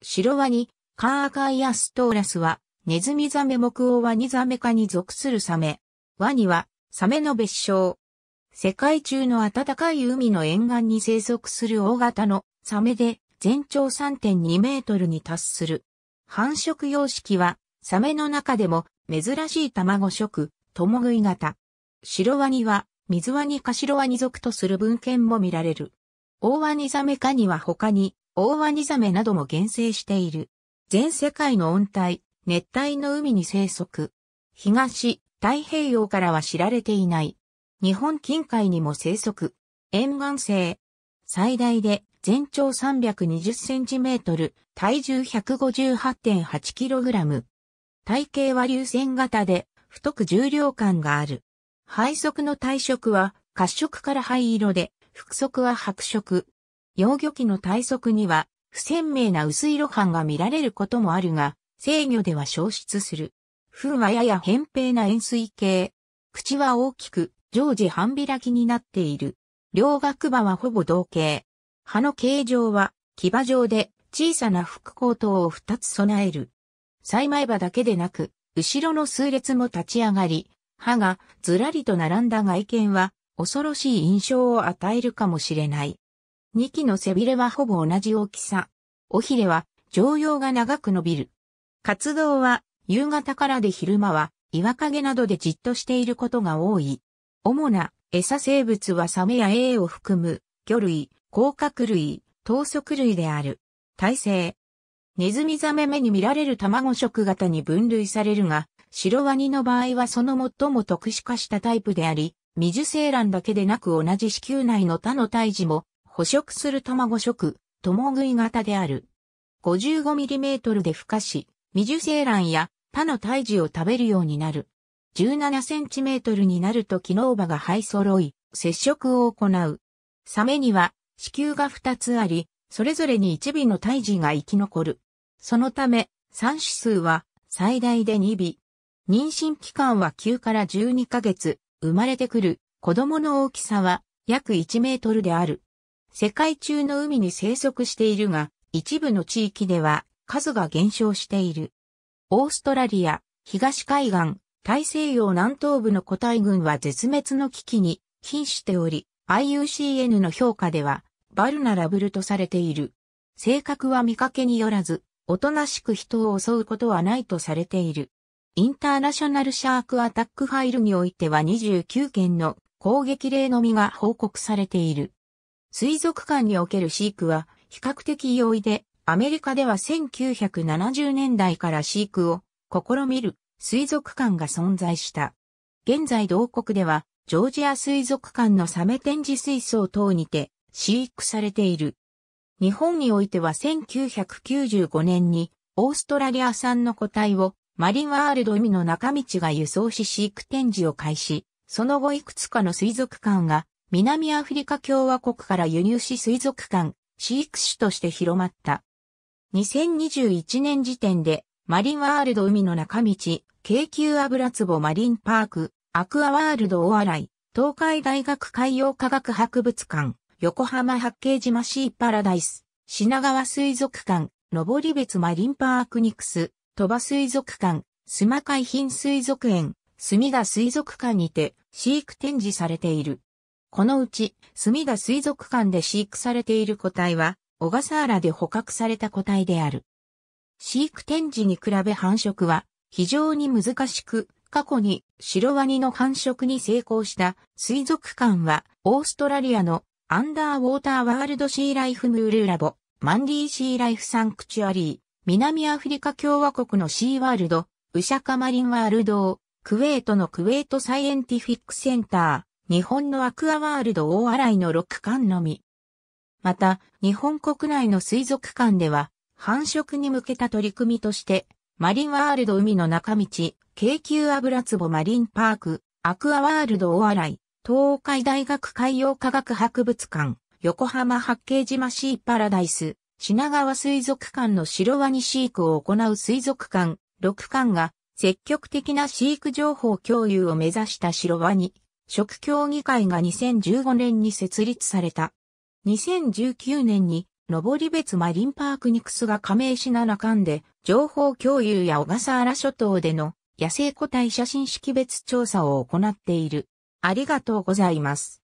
白ワニ、カーカイアストーラスは、ネズミザメ目王ワニザメ科に属するサメ。ワニは、サメの別称。世界中の暖かい海の沿岸に生息する大型のサメで、全長3.2メートルに達する。繁殖様式は、サメの中でも珍しい卵食、共食い型。白ワニは、水ワニか白ワニ属とする文献も見られる。大ワニザメ科には他に、オオワニザメなども厳生している。全世界の温帯、熱帯の海に生息。東、太平洋からは知られていない。日本近海にも生息。沿岸性。最大で全長320センチメートル、体重158.8キログラム。体型は流線型で、太く重量感がある。配色の体色は、褐色から灰色で、腹色は白色、幼魚期の体側には不鮮明な薄い露伴が見られることもあるが、制御では消失する。糞はやや扁平な円錐形。口は大きく、常時半開きになっている。両顎歯はほぼ同型。歯の形状は、牙状で小さな副口頭を2つ備える。栽培歯だけでなく、後ろの数列も立ち上がり、歯がずらりと並んだ外見は恐ろしい印象を与えるかもしれない。2機の背びれはほぼ同じ大きさ。尾ひれは、常用が長く伸びる。活動は、夕方からで昼間は、岩陰などでじっとしていることが多い。主な餌生物はサメやエイを含む、魚類、甲殻類、糖足類である。耐性。ネズミザメ目に見られる卵食型に分類されるが、白ワニの場合はその最も特殊化したタイプであり、未受精卵だけでなく同じ子宮内の他の胎児も捕食する卵食、共食い型である。55mm で孵化し、未受精卵や他の胎児を食べるようになる。17cm になると機能馬がい揃い、接触を行う。サメには子宮が2つあり、それぞれに1尾の胎児が生き残る。そのため、産指数は最大で2尾。妊娠期間は9から12ヶ月、生まれてくる子供の大きさは約1メートルである。世界中の海に生息しているが、一部の地域では数が減少している。オーストラリア、東海岸、大西洋南東部の個体群は絶滅の危機に瀕しており、IUCN の評価では、バルナラブルとされている。性格は見かけによらず、おとなしく人を襲うことはないとされている。インターナショナルシャークアタックファイルにおいては29件の攻撃例のみが報告されている。水族館における飼育は比較的容易で、アメリカでは1970年代から飼育を試みる水族館が存在した。現在同国では、ジョージア水族館のサメ展示水槽等にて飼育されている。日本においては1995年にオーストラリア産の個体をマリンワールド海の中道が輸送し飼育展示を開始、その後いくつかの水族館が南アフリカ共和国から輸入し水族館、飼育種として広まった。2021年時点で、マリンワールド海の中道、京急油壺マリンパーク、アクアワールド大洗、東海大学海洋科学博物館、横浜八景島シーパラダイス、品川水族館、登別マリンパークニクス、鳥羽水族館、須磨海浜水族園、墨田水族館にて飼育展示されている。このうち、墨田水族館で飼育されている個体は、小笠原で捕獲された個体である。飼育展示に比べ繁殖は非常に難しく、過去にシロワニの繁殖に成功した水族館は、オーストラリアのアンダーウォーターワールドシーライフムールラボ、マンディシーライフサンクチュアリー、南アフリカ共和国のシーワールド、ウシャカマリンワールドクウェートのクウェートサイエンティフィックセンター、日本のアクアワールド大洗の6館のみ。また、日本国内の水族館では、繁殖に向けた取り組みとして、マリンワールド海の中道、京急油壺マリンパーク、アクアワールド大洗、東海大学海洋科学博物館、横浜八景島シーパラダイス、品川水族館の白ワニ飼育を行う水族館、6館が積極的な飼育情報共有を目指した白ワニ、食協議会が2015年に設立された。2019年に、登別マリンパークニクスが加盟し7間で、情報共有や小笠原諸島での野生個体写真識別調査を行っている。ありがとうございます。